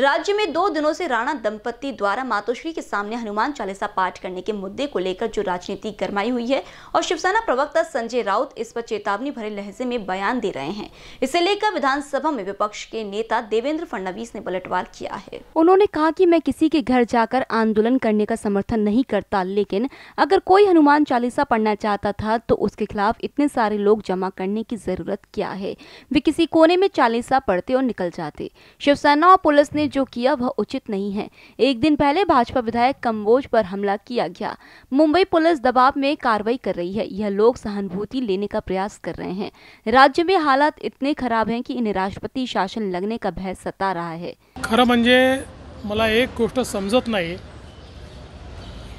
राज्य में दो दिनों से राणा दंपति द्वारा मातोश्री के सामने हनुमान चालीसा पाठ करने के मुद्दे को लेकर जो राजनीति गरमाई हुई है और शिवसेना प्रवक्ता संजय राउत इस पर चेतावनी भरे लहजे में बयान दे रहे हैं इसे लेकर विधानसभा में विपक्ष के नेता देवेंद्र फडणवीस ने पलटवार किया है उन्होंने कहा की कि मैं किसी के घर जाकर आंदोलन करने का समर्थन नहीं करता लेकिन अगर कोई हनुमान चालीसा पढ़ना चाहता था तो उसके खिलाफ इतने सारे लोग जमा करने की जरूरत क्या है वे किसी कोने में चालीसा पढ़ते और निकल जाते शिवसेना और पुलिस ने ने जो किया वह उचित नहीं है एक दिन पहले भाजपा विधायक कम्बोज पर हमला किया गया मुंबई पुलिस दबाव में कार्रवाई कर रही है यह लोग सहानुभूति लेने का प्रयास कर रहे हैं राज्य में हालात इतने खराब हैं की इन्हें राष्ट्रपति शासन लगने का भय सता रहा है खरं म्हणजे मला एक गोष्ट समझत नहीं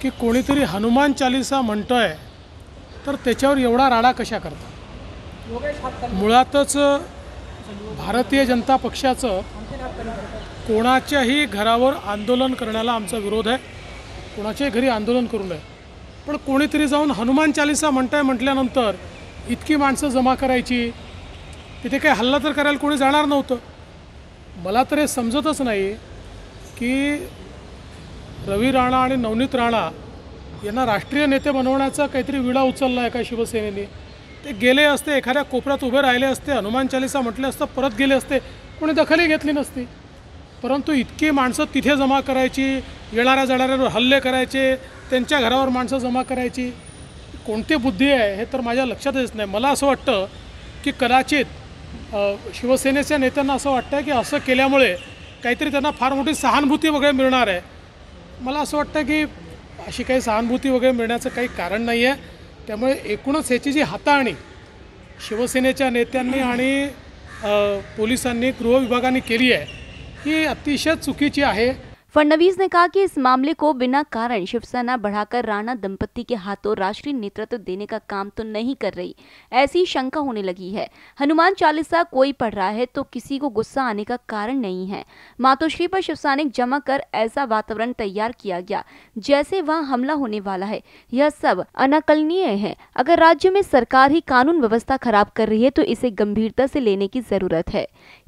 कि कोणीतरी हनुमान चालीसा मनत है तर त्याच्यावर एवडा राडा कशा करता मुळातच भारतीय जनता पक्षाच कोणाच्याही घरावर आंदोलन करण्याला आमचा विरोध आहे कोणाच्याही घरी आंदोलन करू नये पण कोणीतरी जाऊन हनुमान चालिसा म्हणताय म्हटल्यानंतर इतकी माणसं जमा करायची तिथे काही हल्ला तर करायला कोणी जाणार नव्हतं मला तर हे समजतच नाही की रवी राणा आणि नवनीत राणा यांना राष्ट्रीय नेते बनवण्याचा काहीतरी विडा उचलला आहे का शिवसेनेने ते गेले असते एखाद्या कोपऱ्यात उभे राहिले असते हनुमान चालिसा म्हटले असतं परत गेले असते कोणी दखलही घेतली नसती परंतु इतकी माणसं तिथे जमा करायची येणाऱ्या जाणाऱ्यावर हल्ले करायचे त्यांच्या घरावर माणसं जमा करायची कोणती बुद्धी आहे हे तर माझ्या लक्षात येत नाही मला असं वाटतं की कदाचित शिवसेनेच्या नेत्यांना असं वाटतं की असं केल्यामुळे काहीतरी त्यांना फार मोठी सहानुभूती वगैरे मिळणार आहे मला असं वाटतं की अशी काही सहानुभूती वगैरे मिळण्याचं काही कारण नाही आहे त्यामुळे एकूणच ह्याची जी हाताळणी शिवसेनेच्या नेत्यांनी आणि पोलिसांनी गृहविभागाने केली आहे ये अतिशय ची है फडणवीस ने कहा कि इस मामले को बिना कारण शिवसेना बढ़ाकर राणा दंपति के हाथों राष्ट्रीय नेतृत्व देने का काम तो नहीं कर रही ऐसी शंका होने लगी है हनुमान चालीसा कोई पढ़ रहा है तो किसी को गुस्सा आने का कारण नहीं है मातोश्री पर शिवसैनिक जमा कर ऐसा वातावरण तैयार किया गया जैसे वह हमला होने वाला है यह सब अनाकलनीय है अगर राज्य में सरकार ही कानून व्यवस्था खराब कर रही है तो इसे गंभीरता से लेने की जरूरत है